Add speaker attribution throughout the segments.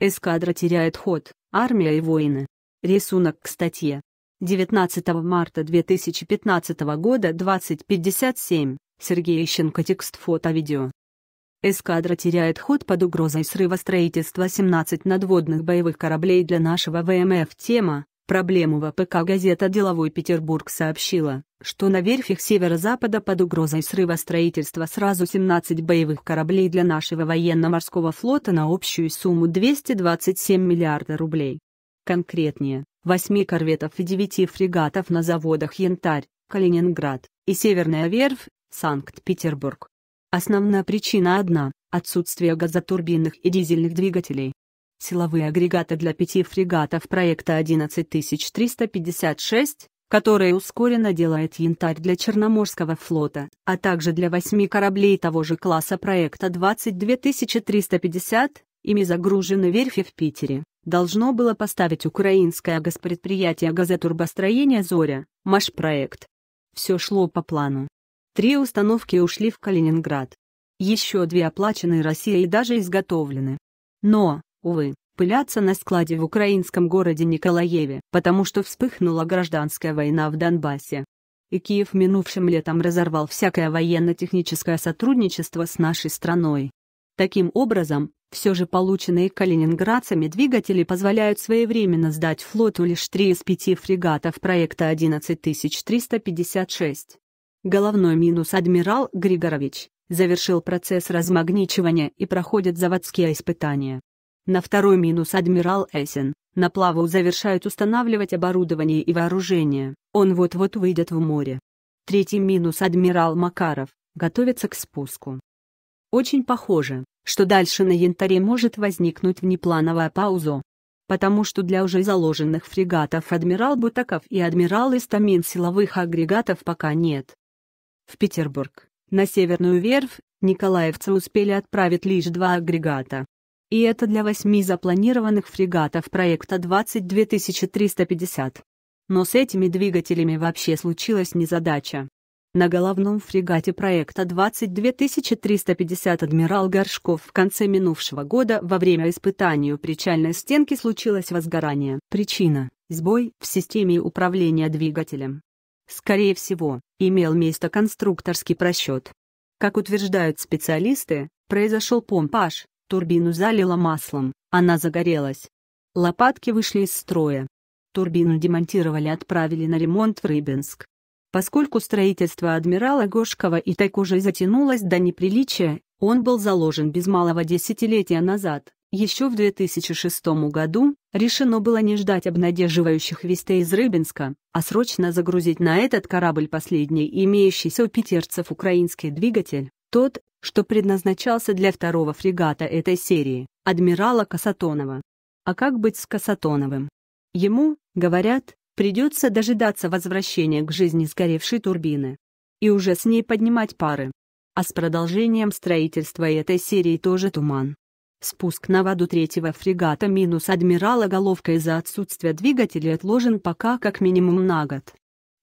Speaker 1: Эскадра теряет ход, армия и воины. Рисунок к статье. 19 марта 2015 года 20.57, Сергей Ищенко текст фото-видео. Эскадра теряет ход под угрозой срыва строительства 17 надводных боевых кораблей для нашего ВМФ. Тема Проблему в ПК газета «Деловой Петербург» сообщила, что на верфях северо-запада под угрозой срыва строительства сразу 17 боевых кораблей для нашего военно-морского флота на общую сумму 227 миллиарда рублей. Конкретнее, 8 корветов и 9 фрегатов на заводах «Янтарь», «Калининград» и «Северная верфь», «Санкт-Петербург». Основная причина одна – отсутствие газотурбинных и дизельных двигателей, силовые агрегаты для пяти фрегатов проекта 11356, которые ускоренно делает «Янтарь» для Черноморского флота, а также для восьми кораблей того же класса проекта 22350, ими загружены верфи в Питере, должно было поставить украинское госпредприятие газотурбостроения «Зоря» «Машпроект». Все шло по плану. Три установки ушли в Калининград. Еще две оплачены Россией и даже изготовлены. Но, увы, пыляться на складе в украинском городе Николаеве, потому что вспыхнула гражданская война в Донбассе. И Киев минувшим летом разорвал всякое военно-техническое сотрудничество с нашей страной. Таким образом, все же полученные калининградцами двигатели позволяют своевременно сдать флоту лишь три из пяти фрегатов проекта 11356. Головной минус адмирал Григорович завершил процесс размагничивания и проходит заводские испытания. На второй минус адмирал Эсен на плаву завершают устанавливать оборудование и вооружение, он вот-вот выйдет в море. Третий минус адмирал Макаров, готовится к спуску. Очень похоже, что дальше на янтаре может возникнуть внеплановая пауза. Потому что для уже заложенных фрегатов адмирал Бутаков и адмирал Истамин силовых агрегатов пока нет. В Петербург, на Северную верфь, Николаевцы успели отправить лишь два агрегата, и это для восьми запланированных фрегатов проекта 22350. Но с этими двигателями вообще случилась незадача. На головном фрегате проекта 22350 «Адмирал Горшков» в конце минувшего года во время испытания причальной стенки случилось возгорание. Причина – сбой в системе управления двигателем. Скорее всего, имел место конструкторский просчет. Как утверждают специалисты, произошел помпаж, Турбину залило маслом, она загорелась. Лопатки вышли из строя. Турбину демонтировали и отправили на ремонт в Рыбинск. Поскольку строительство адмирала Гошкова и так уже затянулось до неприличия, он был заложен без малого десятилетия назад. Еще в 2006 году решено было не ждать обнадеживающих вестей из Рыбинска, а срочно загрузить на этот корабль последний имеющийся у питерцев украинский двигатель, тот, что предназначался для второго фрегата этой серии, адмирала Касатонова. А как быть с Касатоновым? Ему, говорят, придется дожидаться возвращения к жизни сгоревшей турбины. И уже с ней поднимать пары. А с продолжением строительства этой серии тоже туман. Спуск на воду третьего фрегата минус адмирала Головка из-за отсутствия двигателя отложен пока как минимум на год.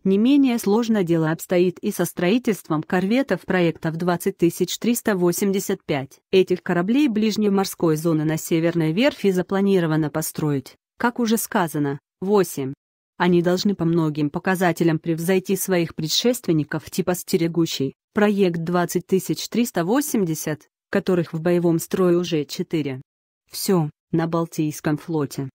Speaker 1: Не менее сложно дело обстоит и со строительством корветов проектов 20385. Этих кораблей ближней морской зоны на Северной верфи запланировано построить, как уже сказано, 8. Они должны по многим показателям превзойти своих предшественников типа «Стерегущий», проект 20380, которых в боевом строе уже 4. Все, на Балтийском флоте.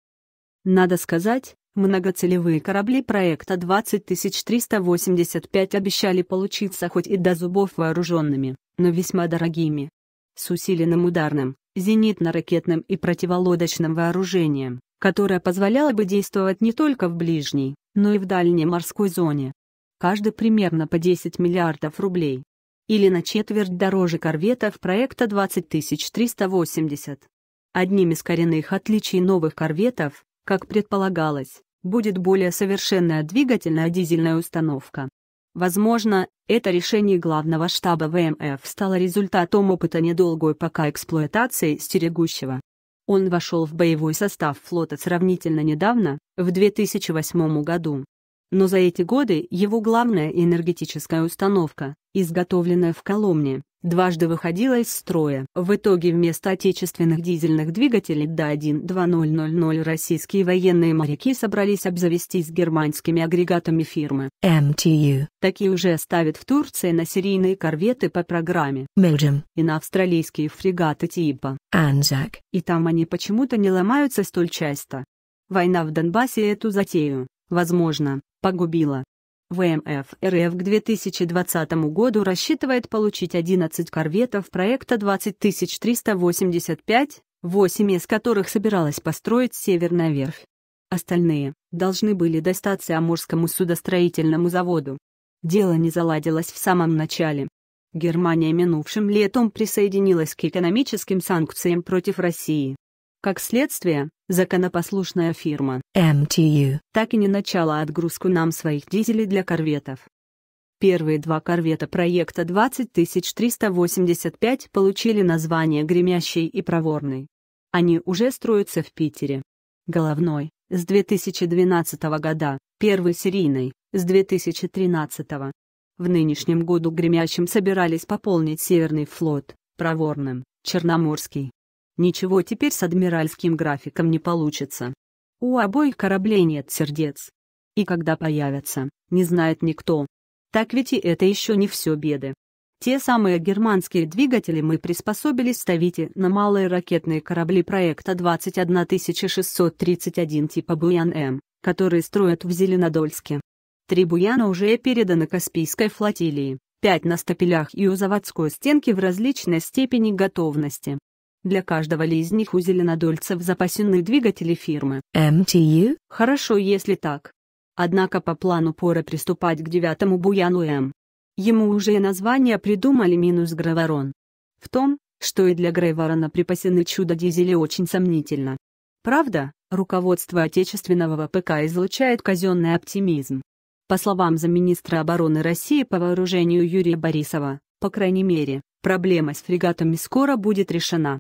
Speaker 1: Надо сказать, Многоцелевые корабли проекта 20385 обещали получиться хоть и до зубов вооруженными, но весьма дорогими. С усиленным ударным, зенитно-ракетным и противолодочным вооружением, которое позволяло бы действовать не только в ближней, но и в дальней морской зоне. Каждый примерно по 10 миллиардов рублей. Или на четверть дороже корветов проекта 20380. Одним из коренных отличий новых корветов как предполагалось, будет более совершенная двигательная дизельная установка. Возможно, это решение главного штаба ВМФ стало результатом опыта недолгой пока эксплуатации стерегущего. Он вошел в боевой состав флота сравнительно недавно, в 2008 году. Но за эти годы его главная энергетическая установка, изготовленная в Коломне, дважды выходила из строя. В итоге вместо отечественных дизельных двигателей да 12000 российские военные моряки собрались обзавестись германскими агрегатами фирмы MTU. Такие уже ставят в Турции на серийные корветы по программе Milgem и на австралийские фрегаты типа Anzac. И там они почему-то не ломаются столь часто. Война в Донбассе эту затею, возможно, погубила. ВМФ РФ к 2020 году рассчитывает получить 11 корветов проекта 20385, 8 из которых собиралась построить Северная верфь. Остальные должны были достаться Амурскому судостроительному заводу. Дело не заладилось в самом начале. Германия минувшим летом присоединилась к экономическим санкциям против России. Как следствие, Законопослушная фирма MTU так и не начала отгрузку нам своих дизелей для корветов. Первые два корвета проекта 20385 получили название «Гремящий» и «Проворный». Они уже строятся в Питере. Головной – с 2012 года, первый серийный – с 2013. В нынешнем году «Гремящим» собирались пополнить Северный флот, «Проворным» – Черноморский. Ничего теперь с адмиральским графиком не получится. У обоих кораблей нет сердец. И когда появятся, не знает никто. Так ведь и это еще не все беды. Те самые германские двигатели мы приспособили ставить на малые ракетные корабли проекта 21631 типа Буян-М, которые строят в Зеленодольске. Три Буяна уже переданы Каспийской флотилии, пять на стапелях и у заводской стенки в различной степени готовности. Для каждого ли из них у зеленодольцев запасены двигатели фирмы МТУ. Хорошо, если так. Однако по плану пора приступать к девятому буяну М. Ему уже и название придумали минус Грейворон. В том, что и для Грейворона припасены чудо-дизели очень сомнительно. Правда, руководство отечественного ВПК излучает казенный оптимизм. По словам замминистра обороны России по вооружению Юрия Борисова, по крайней мере, проблема с фрегатами скоро будет решена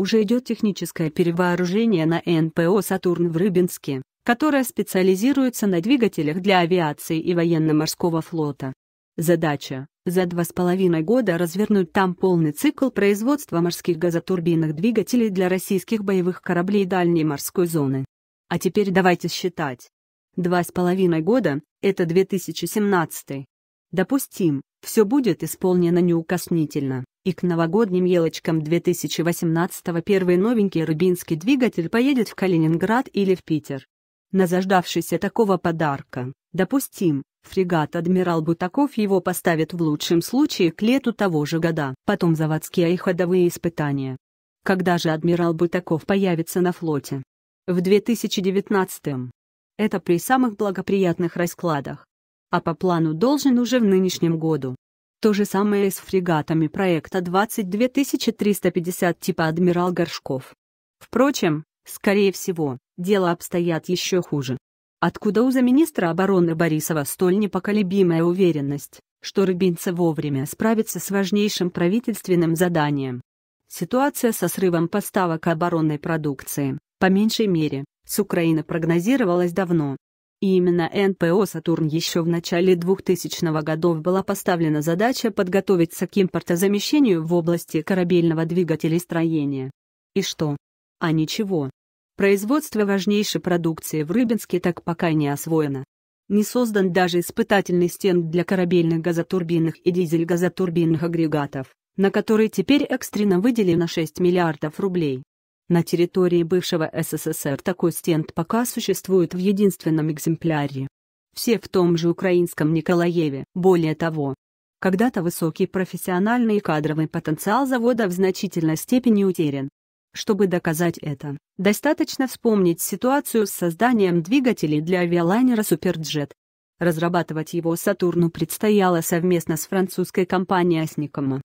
Speaker 1: уже идет техническое перевооружение на НПО «Сатурн» в Рыбинске, которое специализируется на двигателях для авиации и военно-морского флота. Задача – за два с половиной года развернуть там полный цикл производства морских газотурбинных двигателей для российских боевых кораблей дальней морской зоны. А теперь давайте считать. Два с половиной года – это 2017. Допустим, все будет исполнено неукоснительно. И к новогодним елочкам 2018-го первый новенький рубинский двигатель поедет в Калининград или в Питер. На заждавшийся такого подарка, допустим, фрегат «Адмирал Бутаков» его поставит в лучшем случае к лету того же года, потом заводские и ходовые испытания. Когда же «Адмирал Бутаков» появится на флоте? В 2019 -м. Это при самых благоприятных раскладах. А по плану должен уже в нынешнем году. То же самое и с фрегатами проекта 22350 типа «Адмирал Горшков». Впрочем, скорее всего, дело обстоят еще хуже. Откуда у замминистра обороны Борисова столь непоколебимая уверенность, что Рыбинцы вовремя справится с важнейшим правительственным заданием? Ситуация со срывом поставок оборонной продукции, по меньшей мере, с Украины прогнозировалась давно, и именно НПО «Сатурн» еще в начале 2000 годов была поставлена задача подготовиться к импортозамещению в области корабельного двигателестроения. И что? А ничего. Производство важнейшей продукции в Рыбинске так пока не освоено. Не создан даже испытательный стенд для корабельных газотурбинных и дизель-газотурбинных агрегатов, на который теперь экстренно выделено 6 миллиардов рублей. На территории бывшего СССР такой стенд пока существует в единственном экземпляре. Все в том же украинском Николаеве. Более того, когда-то высокий профессиональный и кадровый потенциал завода в значительной степени утерян. Чтобы доказать это, достаточно вспомнить ситуацию с созданием двигателей для авиалайнера «Суперджет». Разрабатывать его «Сатурну» предстояло совместно с французской компанией «Асникома».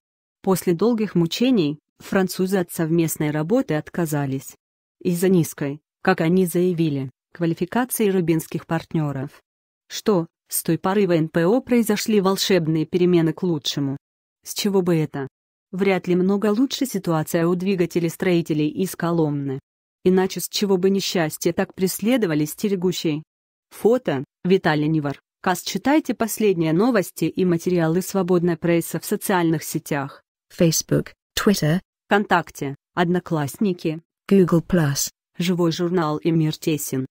Speaker 1: После долгих мучений французы от совместной работы отказались. Из-за низкой, как они заявили, квалификации рубинских партнеров. Что, с той поры в НПО произошли волшебные перемены к лучшему. С чего бы это? Вряд ли много лучше ситуация у двигателей-строителей из Коломны. Иначе с чего бы несчастье так преследовали стерегущие? Фото, Виталий Нивар. Кас читайте последние новости и материалы свободной прессы в социальных сетях. Facebook, Twitter, ВКонтакте, Одноклассники, Google+, Живой журнал и Мир тесен.